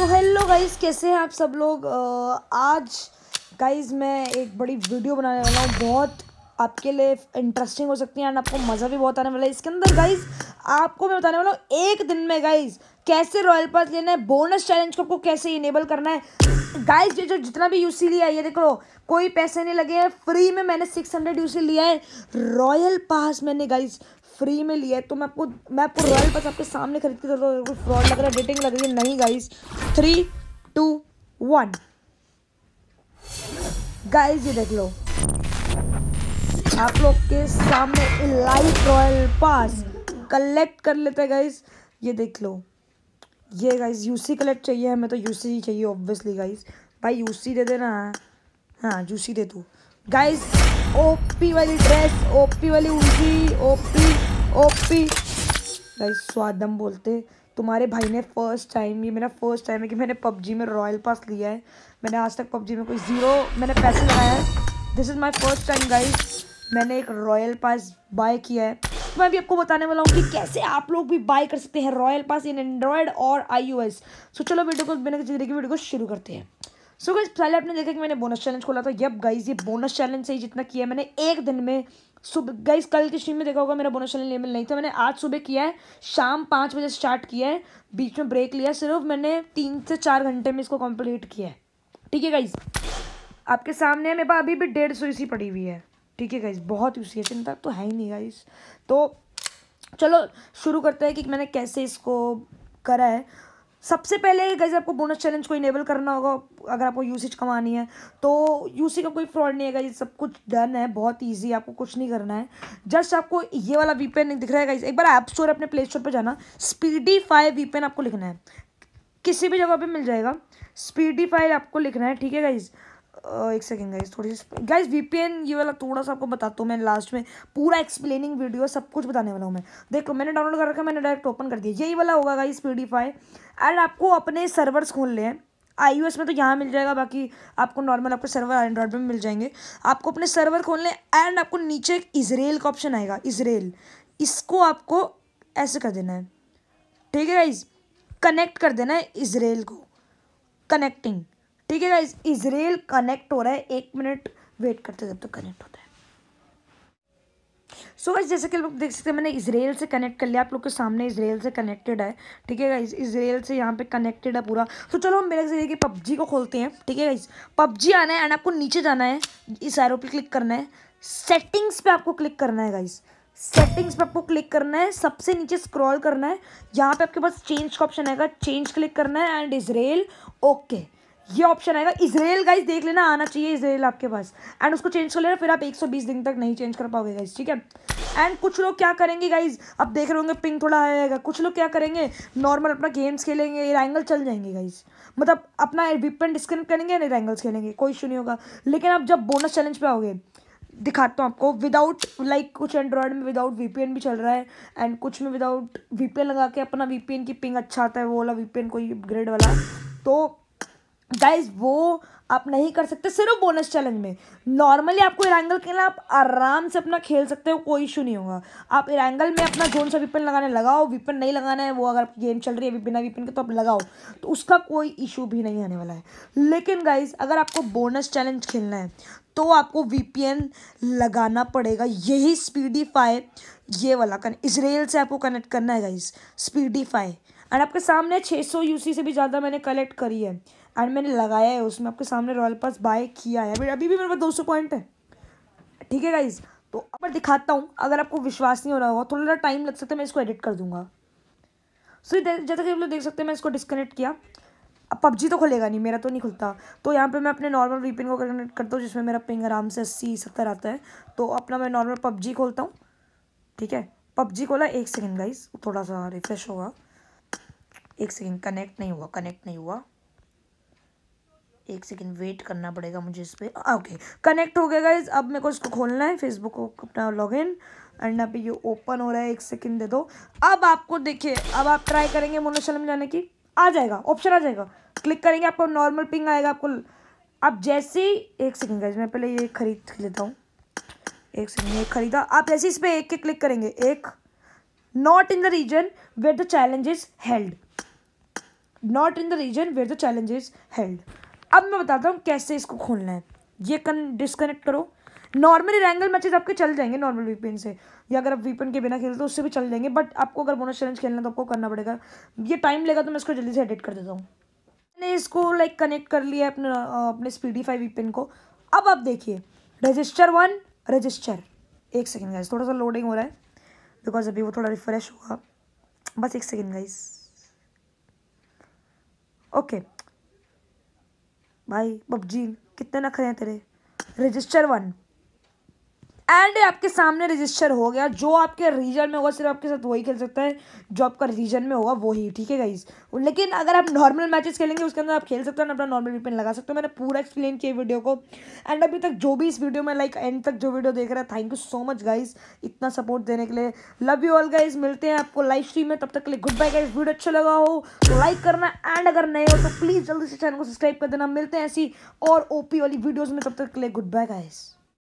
So hello guys कैसे हैं आप सब लोग आज गाइस मैं एक बड़ी वीडियो बनाने वाला हूँ बहुत आपके लिए इंटरेस्टिंग हो सकती है एंड आपको मज़ा भी बहुत आने वाला है इसके अंदर गाइस आपको मैं बताने वाला हूँ एक दिन में गाइस कैसे रॉयल पास लेना है बोनस चैलेंज को आपको कैसे इनेबल करना है गाइस ये जो जितना भी यूसी लिया है ये देख लो कोई पैसे नहीं लगे हैं फ्री में मैंने सिक्स हंड्रेड यूसी लिया है रॉयल पास मैंने गाइस फ्री में लिया है तो मैं आपको मैं आपको रॉयल पास आपके सामने खरीद के तो फ्रॉड लग रहा है डेटिंग लग रही है नहीं guys three two one guys ये देख लो आप लोग के सामने लाइट रॉयल पास कलेक्ट कर लेते हैं गाइज ये देख लो ये गाइज यूसी कलेक्ट चाहिए हमें तो यूसी ही चाहिए ऑब्वियसली गाइज भाई यूसी दे देना है हाँ यूसी दे तू गाइज ओपी वाली ड्रेस ओपी वाली ऊँची ओपी ओपी भाई स्वादम बोलते तुम्हारे भाई ने फर्स्ट टाइम ये मेरा फर्स्ट टाइम है कि मैंने पबजी में रॉयल पास लिया है मैंने आज तक पबजी में कोई ज़ीरो मैंने पैसे लगाया है this is my first time guys मैंने एक रॉयल पास बाय किया है तो मैं भी आपको बताने वाला हूँ कि कैसे आप लोग भी बाय कर सकते हैं रॉयल पास इन एंड्रॉयड और आई सो चलो वीडियो को बिना किसी तरीके वीडियो को शुरू करते हैं सो गाइज पहले आपने देखा कि मैंने बोनस चैलेंज खोला था यब गाइज ये बोनस चैलेंज से ही जितना किया मैंने एक दिन में सुबह गाइज कल की स्ट्रीम में देखा होगा मेरा बोनस चैलेंज लेवल नहीं था मैंने आज सुबह किया है शाम पाँच बजे स्टार्ट किया है बीच में ब्रेक लिया सिर्फ मैंने तीन से चार घंटे में इसको कंप्लीट किया है ठीक है गाइज आपके सामने मेरे पास अभी भी डेढ़ सौ इसी पड़ी हुई है ठीक है गाइज बहुत यूसी है चिंता तो है ही नहीं गाइज तो चलो शुरू करते हैं कि मैंने कैसे इसको करा है सबसे पहले गैस आपको बोनस चैलेंज को इनेबल करना होगा अगर आपको यूसेज कमानी है तो यूसी का कोई फ्रॉड नहीं है गाइज सब कुछ डन है बहुत ईजी आपको कुछ नहीं करना है जस्ट आपको ये वाला वीपेन दिख रहा है गाइज एक बार ऐप स्टोर अपने प्ले स्टोर पर जाना स्पीडी फाइव वीपेन आपको लिखना है किसी भी जगह पर मिल जाएगा स्पीडी फाइव आपको लिखना है ठीक है गाइज़ एक सेकेंड गाइज थोड़ी सी गाइज एन ये वाला थोड़ा सा आपको बताता हूँ मैं लास्ट में पूरा एक्सप्लेनिंग वीडियो सब कुछ बताने वाला हूँ मैं देखो मैंने डाउनलोड कर रखा मैंने डायरेक्ट ओपन कर दिया यही वाला होगा गाइज पी एंड आपको अपने सर्वर्स खोल लें आई में तो यहाँ मिल जाएगा बाकी आपको नॉर्मल आपके सर्वर एंड्रॉयड में मिल जाएंगे आपको अपने सर्वर खोल लें एंड आपको नीचे एक इसराइल का ऑप्शन आएगा इसराइल इसको आपको ऐसे कर देना है ठीक है गाइज कनेक्ट कर देना है इसराइल को कनेक्टिंग ठीक है गाइज इसराइल कनेक्ट हो रहा है एक मिनट वेट करते जब तक तो कनेक्ट होता है सो so गाइज जैसे कि लोग देख सकते हैं मैंने इसराइल से कनेक्ट कर लिया आप लोग के सामने इसराइल से कनेक्टेड है ठीक है गाइज इसराइल से यहाँ पे कनेक्टेड है पूरा तो so, चलो हम मेरे से कि पबजी को खोलते हैं ठीक है गाइज पबजी आना है एंड आपको नीचे जाना है इस एरो पे क्लिक करना है सेटिंग्स पे आपको क्लिक करना है गाइज सेटिंग्स पे आपको क्लिक करना है सबसे नीचे स्क्रॉल करना है यहाँ पे आपके पास चेंज का ऑप्शन आएगा चेंज क्लिक करना है एंड इसराइल ओके okay. ये ऑप्शन आएगा इसराइल गाइज देख लेना आना चाहिए इसराइल आपके पास एंड उसको चेंज कर लेना फिर आप 120 दिन तक नहीं चेंज कर पाओगे गाइज ठीक है एंड कुछ लोग क्या करेंगे गाइज अब देख रहे होंगे पिंक थोड़ा आ जाएगा कुछ लोग क्या करेंगे नॉर्मल अपना गेम्स खेलेंगे रैंगल चल जाएंगे गाइज मतलब अपना विपन डिस्कनेक्ट करेंगे या रैंगल्स खेलेंगे कोई इशू नहीं होगा लेकिन आप जब बोनस चैलेंज पर आओगे दिखाता हूँ आपको विदाउट लाइक like, कुछ एंड्रॉयड में विदाउट वीपीएन भी चल रहा है एंड कुछ में विदाउट वीपीएन लगा के अपना वीपीएन की पिंग अच्छा आता है वो वाला वीपीएन कोई ग्रेड वाला तो गाइज वो आप नहीं कर सकते सिर्फ बोनस चैलेंज में नॉर्मली आपको इरांगल खेलना आप आराम से अपना खेल सकते हो कोई इशू नहीं होगा आप इरांगल में अपना जोन सा विपन लगाने लगाओ विपन नहीं लगाना है वो अगर आपकी गेम चल रही है बिना विपन के तो आप लगाओ तो उसका कोई इशू भी नहीं आने वाला है लेकिन गाइज अगर आपको बोनस चैलेंज खेलना है तो आपको वी लगाना पड़ेगा यही स्पीडीफाई ये वाला कन इसराइल से आपको कनेक्ट करना है गाइज स्पीडीफाई एंड आपके सामने छः सौ से भी ज़्यादा मैंने कलेक्ट करी है एंड मैंने लगाया है उसमें आपके सामने रॉयल पास बाय किया है अभी भी मेरे पास दो सौ पॉइंट है ठीक है गाइज तो अब मैं दिखाता हूँ अगर आपको विश्वास नहीं हो रहा होगा थोड़ा सा टाइम लग सकता है मैं इसको एडिट कर दूंगा सो so, जैसा कि आप लोग देख सकते हैं मैं इसको डिस्कनेक्ट किया अब पबजी तो खुलेगा नहीं मेरा तो नहीं खुलता तो यहाँ पे मैं अपने नॉर्मल वीपिन को कनेक्ट करता हूँ जिसमें मेरा पिंग आराम से अस्सी सत्तर आता है तो अपना मैं नॉर्मल पबजी खोलता हूँ ठीक है पबजी खोला एक सेकेंड गाइज़ थोड़ा सा रिफ्रेश होगा एक सेकेंड कनेक्ट नहीं हुआ कनेक्ट नहीं हुआ एक सेकेंड वेट करना पड़ेगा मुझे इस पर ओके कनेक्ट हो गया गाइज अब मेरे को इसको खोलना है फेसबुक को अपना इन एंड ना ये ओपन हो रहा है एक सेकेंड दे दो अब आपको देखिए अब आप ट्राई करेंगे मोनोशल में जाने की आ जाएगा ऑप्शन आ जाएगा क्लिक करेंगे आपको नॉर्मल पिंग आएगा आपको आप जैसे ही एक सेकेंड गाइज मैं पहले ये खरीद लेता हूँ एक सेकेंड ये खरीदा आप जैसे इस पर एक के क्लिक करेंगे एक not in the region where the challenge is held not in the region where the challenge is held अब मैं बताता हूँ कैसे इसको खोलना है ये कन डिसकनेक्ट करो नॉर्मली रैंगल मैचेस आपके चल जाएंगे नॉर्मल वीपिन से या अगर आप वीपिन के बिना खेलते तो उससे भी चल जाएंगे बट आपको अगर बोनस चैलेंज खेलना तो आपको करना पड़ेगा ये टाइम लेगा तो मैं इसको जल्दी से एडिट कर देता हूँ मैंने इसको लाइक कनेक्ट कर लिया अपने अपने स्पीडी फाइव वीपीएन को अब आप देखिए रजिस्टर वन रजिस्टर एक सेकेंड गाइज थोड़ा सा लोडिंग हो रहा है बिकॉज अभी वो थोड़ा रिफ्रेश हुआ बस एक सेकेंड गाइज ओके भाई पबजी कितने नखरे हैं तेरे रजिस्टर वन एंड आपके सामने रजिस्टर हो गया जो आपके रीजन में होगा सिर्फ आपके साथ वही खेल सकता है जो आपका रीजन में होगा वही ठीक है गाइज लेकिन अगर आप नॉर्मल मैचेस खेलेंगे उसके अंदर आप खेल सकते हो अपना नॉर्मल वीपिन लगा सकते हो मैंने पूरा एक्सप्लेन किया वीडियो को एंड अभी तक जो भी इस वीडियो में लाइक एंड तक जो वीडियो देख रहा है thank you so much guys इतना सपोर्ट देने के लिए लव यू ऑल गाइज मिलते हैं आपको लाइव स्ट्रीम में तब तक के लिए गुड बाय गाइज वीडियो अच्छा लगा हो तो लाइक करना एंड अगर नए हो तो प्लीज़ जल्दी से चैनल को सब्सक्राइब कर देना मिलते हैं ऐसी और ओपी वाली वीडियोज़ में तब तक के लिए गुड बाय गाइज़